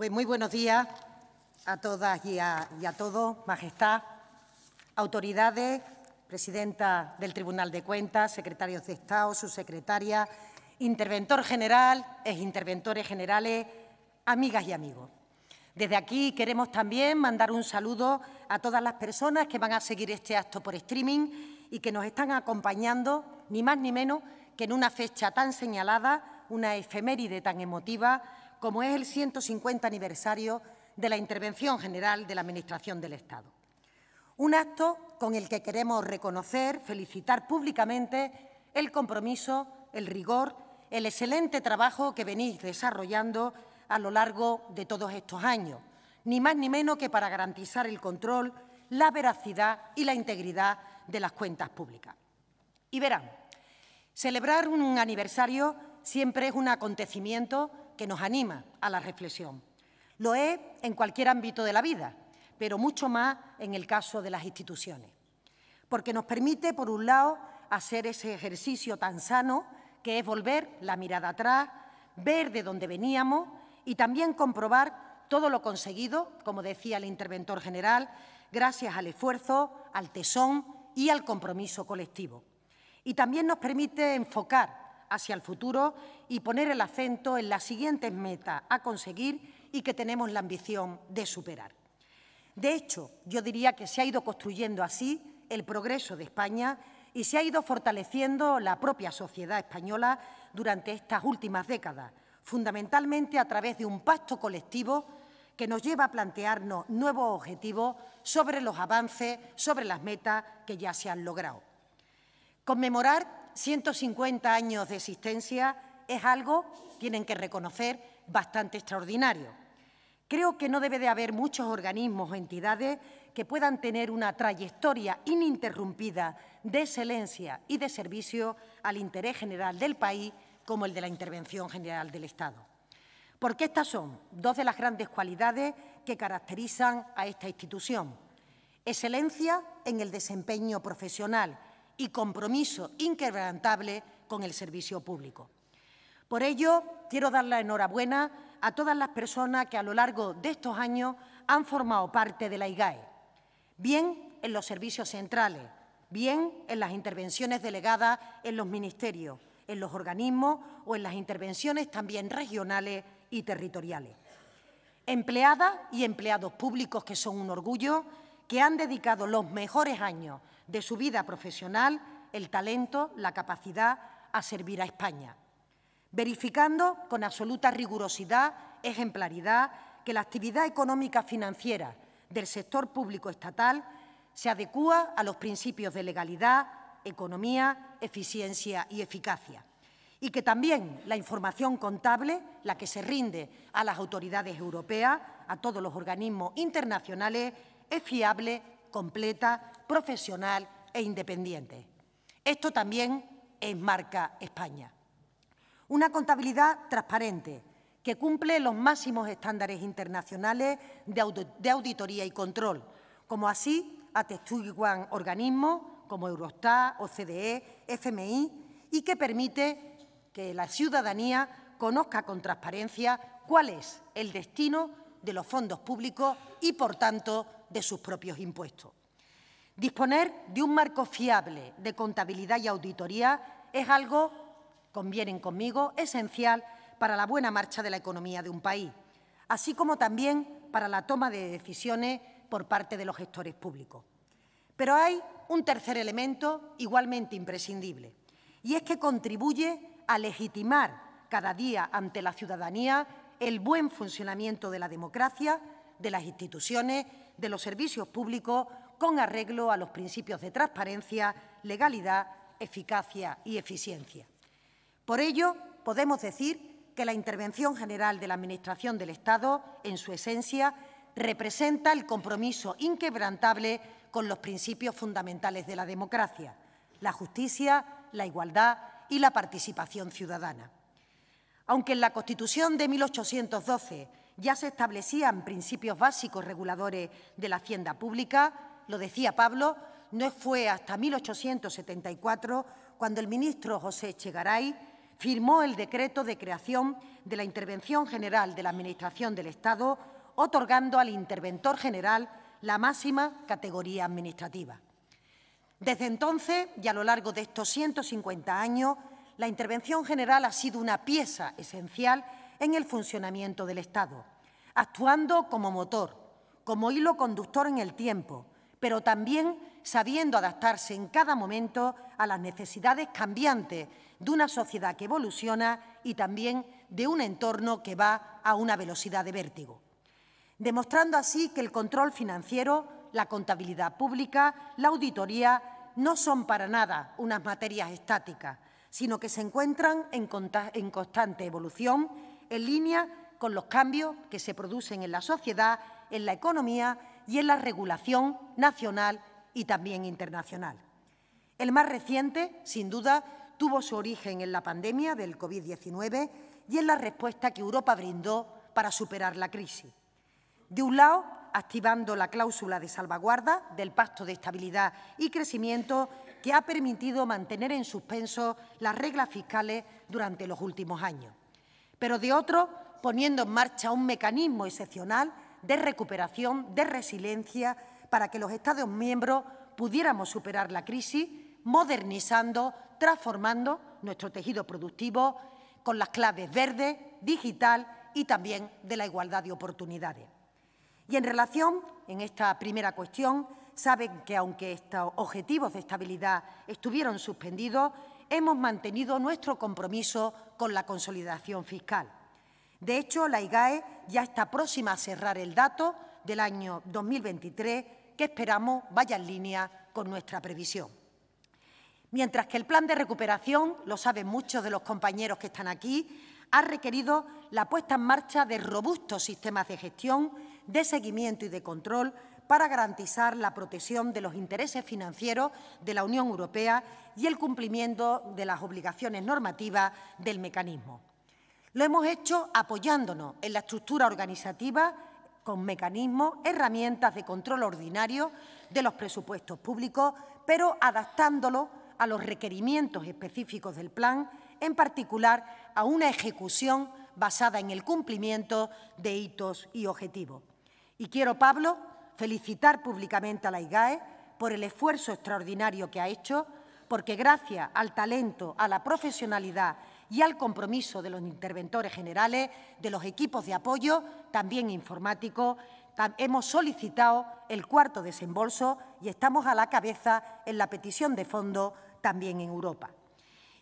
Pues muy buenos días a todas y a, todos, Majestad, autoridades, presidenta del Tribunal de Cuentas, secretarios de Estado, subsecretaria, interventor general, exinterventores generales, amigas y amigos. Desde aquí queremos también mandar un saludo a todas las personas que van a seguir este acto por streaming y que nos están acompañando, ni más ni menos que en una fecha tan señalada, una efeméride tan emotiva como es el 150 aniversario de la Intervención General de la Administración del Estado. Un acto con el que queremos reconocer, felicitar públicamente el compromiso, el rigor, el excelente trabajo que venís desarrollando a lo largo de todos estos años, ni más ni menos que para garantizar el control, la veracidad y la integridad de las cuentas públicas. Y verán, celebrar un aniversario siempre es un acontecimiento que nos anima a la reflexión. Lo es en cualquier ámbito de la vida, pero mucho más en el caso de las instituciones. Porque nos permite, por un lado, hacer ese ejercicio tan sano que es volver la mirada atrás, ver de dónde veníamos y también comprobar todo lo conseguido, como decía el interventor general, gracias al esfuerzo, al tesón y al compromiso colectivo. Y también nos permite enfocar hacia el futuro y poner el acento en las siguientes metas a conseguir y que tenemos la ambición de superar. De hecho, yo diría que se ha ido construyendo así el progreso de España y se ha ido fortaleciendo la propia sociedad española durante estas últimas décadas, fundamentalmente a través de un pacto colectivo que nos lleva a plantearnos nuevos objetivos sobre los avances, sobre las metas que ya se han logrado. Conmemorar 150 años de existencia es algo, tienen que reconocer, bastante extraordinario. Creo que no debe de haber muchos organismos o entidades que puedan tener una trayectoria ininterrumpida de excelencia y de servicio al interés general del país como el de la Intervención General del Estado. Porque estas son dos de las grandes cualidades que caracterizan a esta institución. Excelencia en el desempeño profesional y compromiso inquebrantable con el servicio público. Por ello, quiero dar la enhorabuena a todas las personas que a lo largo de estos años han formado parte de la IGAE, bien en los servicios centrales, bien en las intervenciones delegadas en los ministerios, en los organismos o en las intervenciones también regionales y territoriales. Empleadas y empleados públicos que son un orgullo, que han dedicado los mejores años de su vida profesional, el talento, la capacidad a servir a España, verificando con absoluta rigurosidad, ejemplaridad, que la actividad económica financiera del sector público estatal se adecúa a los principios de legalidad, economía, eficiencia y eficacia. Y que también la información contable, la que se rinde a las autoridades europeas, a todos los organismos internacionales, es fiable, completa, profesional e independiente. Esto también enmarca España. Una contabilidad transparente que cumple los máximos estándares internacionales de, auditoría y control, como así atestiguan organismos como Eurostat, OCDE, FMI y que permite que la ciudadanía conozca con transparencia cuál es el destino de los fondos públicos y, por tanto, de sus propios impuestos. Disponer de un marco fiable de contabilidad y auditoría es algo, convienen conmigo, esencial para la buena marcha de la economía de un país, así como también para la toma de decisiones por parte de los gestores públicos. Pero hay un tercer elemento igualmente imprescindible, y es que contribuye a legitimar cada día ante la ciudadanía el buen funcionamiento de la democracia, de las instituciones de los servicios públicos con arreglo a los principios de transparencia, legalidad, eficacia y eficiencia. Por ello, podemos decir que la intervención general de la Administración del Estado, en su esencia, representa el compromiso inquebrantable con los principios fundamentales de la democracia, la justicia, la igualdad y la participación ciudadana. Aunque en la Constitución de 1812 ya se establecían principios básicos reguladores de la hacienda pública, lo decía Pablo, no fue hasta 1874 cuando el ministro José Echegaray firmó el decreto de creación de la Intervención General de la Administración del Estado, otorgando al interventor general la máxima categoría administrativa. Desde entonces y a lo largo de estos 150 años, la intervención general ha sido una pieza esencial en el funcionamiento del Estado, actuando como motor, como hilo conductor en el tiempo, pero también sabiendo adaptarse en cada momento a las necesidades cambiantes de una sociedad que evoluciona y también de un entorno que va a una velocidad de vértigo. Demostrando así que el control financiero, la contabilidad pública, la auditoría no son para nada unas materias estáticas, sino que se encuentran en, constante evolución en línea con los cambios que se producen en la sociedad, en la economía y en la regulación nacional y también internacional. El más reciente, sin duda, tuvo su origen en la pandemia del COVID-19 y en la respuesta que Europa brindó para superar la crisis. De un lado, activando la cláusula de salvaguarda del Pacto de Estabilidad y Crecimiento que ha permitido mantener en suspenso las reglas fiscales durante los últimos años pero de otro poniendo en marcha un mecanismo excepcional de recuperación, de resiliencia, para que los Estados miembros pudiéramos superar la crisis, modernizando, transformando nuestro tejido productivo con las claves verde, digital y también de la igualdad de oportunidades. Y en relación, en esta primera cuestión, saben que aunque estos objetivos de estabilidad estuvieron suspendidos, hemos mantenido nuestro compromiso con la consolidación fiscal. De hecho, la IGAE ya está próxima a cerrar el dato del año 2023 que esperamos vaya en línea con nuestra previsión. Mientras que el plan de recuperación, lo saben muchos de los compañeros que están aquí, ha requerido la puesta en marcha de robustos sistemas de gestión, de seguimiento y de control para garantizar la protección de los intereses financieros de la Unión Europea y el cumplimiento de las obligaciones normativas del mecanismo. Lo hemos hecho apoyándonos en la estructura organizativa con mecanismos, herramientas de control ordinario de los presupuestos públicos, pero adaptándolo a los requerimientos específicos del plan, en particular a una ejecución basada en el cumplimiento de hitos y objetivos. Y quiero, Pablo, felicitar públicamente a la IGAE por el esfuerzo extraordinario que ha hecho, porque gracias al talento, a la profesionalidad y al compromiso de los interventores generales, de los equipos de apoyo, también informáticos, hemos solicitado el cuarto desembolso y estamos a la cabeza en la petición de fondo también en Europa.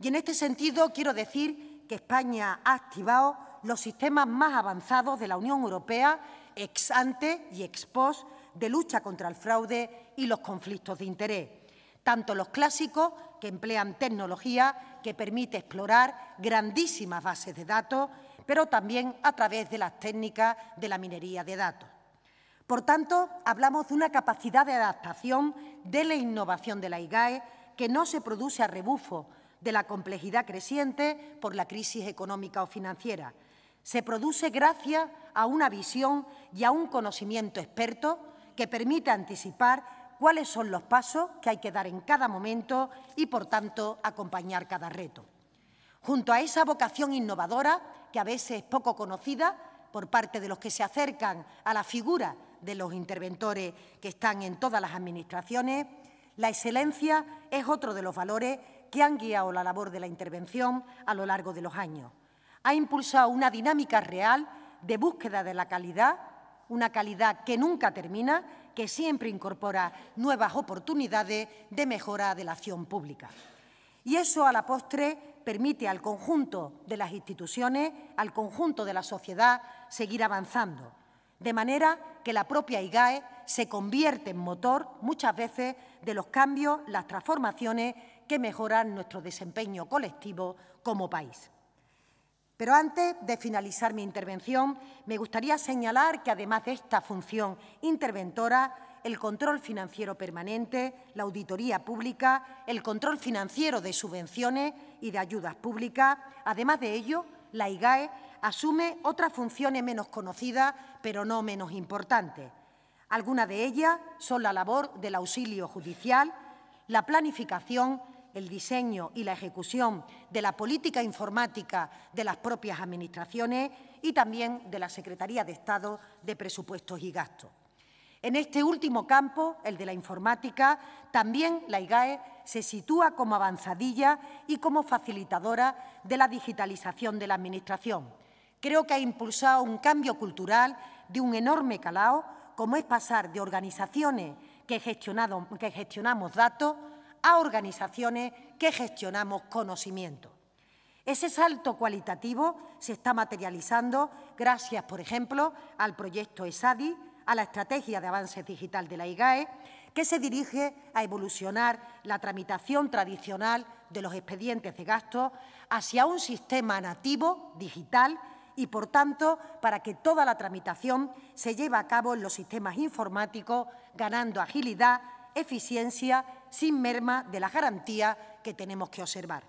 Y en este sentido quiero decir que España ha activado los sistemas más avanzados de la Unión Europea ex ante y ex post de lucha contra el fraude y los conflictos de interés. Tanto los clásicos, que emplean tecnología que permite explorar grandísimas bases de datos, pero también a través de las técnicas de la minería de datos. Por tanto, hablamos de una capacidad de adaptación de la innovación de la IGAE que no se produce a rebufo de la complejidad creciente por la crisis económica o financiera. Se produce gracias a una visión y a un conocimiento experto que permita anticipar cuáles son los pasos que hay que dar en cada momento y, por tanto, acompañar cada reto. Junto a esa vocación innovadora, que a veces es poco conocida por parte de los que se acercan a la figura de los interventores que están en todas las administraciones, la excelencia es otro de los valores que han guiado la labor de la intervención a lo largo de los años. Ha impulsado una dinámica real de búsqueda de la calidad una calidad que nunca termina, que siempre incorpora nuevas oportunidades de mejora de la acción pública. Y eso, a la postre, permite al conjunto de las instituciones, al conjunto de la sociedad, seguir avanzando, de manera que la propia IGAE se convierte en motor, muchas veces, de los cambios, las transformaciones que mejoran nuestro desempeño colectivo como país. Pero antes de finalizar mi intervención, me gustaría señalar que, además de esta función interventora, el control financiero permanente, la auditoría pública, el control financiero de subvenciones y de ayudas públicas, además de ello, la IGAE asume otras funciones menos conocidas, pero no menos importantes. Algunas de ellas son la labor del auxilio judicial, la planificación el diseño y la ejecución de la política informática de las propias administraciones y también de la Secretaría de Estado de Presupuestos y Gastos. En este último campo, el de la informática, también la IGAE se sitúa como avanzadilla y como facilitadora de la digitalización de la Administración. Creo que ha impulsado un cambio cultural de un enorme calado, como es pasar de organizaciones que, que gestionamos datos a organizaciones que gestionamos conocimiento. Ese salto cualitativo se está materializando gracias, por ejemplo, al proyecto ESADI, a la Estrategia de Avances Digital de la IGAE, que se dirige a evolucionar la tramitación tradicional de los expedientes de gasto hacia un sistema nativo digital y, por tanto, para que toda la tramitación se lleve a cabo en los sistemas informáticos, ganando agilidad, eficiencia sin merma de la garantía que tenemos que observar.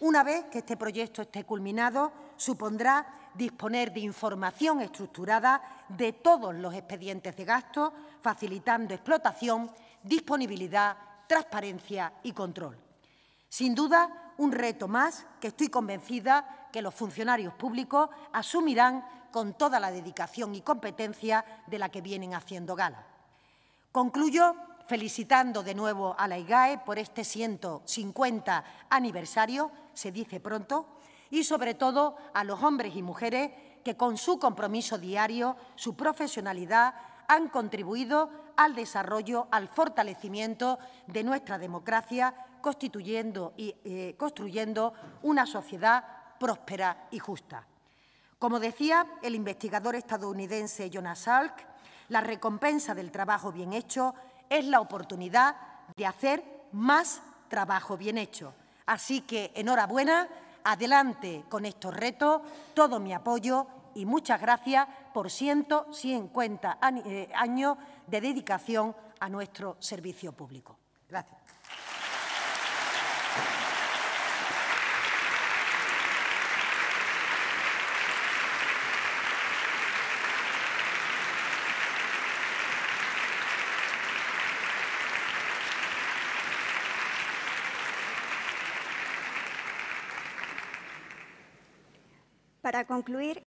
Una vez que este proyecto esté culminado, supondrá disponer de información estructurada de todos los expedientes de gasto, facilitando explotación, disponibilidad, transparencia y control. Sin duda, un reto más que estoy convencida que los funcionarios públicos asumirán con toda la dedicación y competencia de la que vienen haciendo gala. Concluyo felicitando de nuevo a la IGAE por este 150 aniversario, se dice pronto, y sobre todo a los hombres y mujeres que con su compromiso diario, su profesionalidad, han contribuido al desarrollo, al fortalecimiento de nuestra democracia, constituyendo y eh, construyendo una sociedad próspera y justa. Como decía el investigador estadounidense Jonas Salk, la recompensa del trabajo bien hecho es la oportunidad de hacer más trabajo bien hecho. Así que enhorabuena, adelante con estos retos, todo mi apoyo y muchas gracias por 150 eh, años de dedicación a nuestro servicio público. Gracias. para concluir,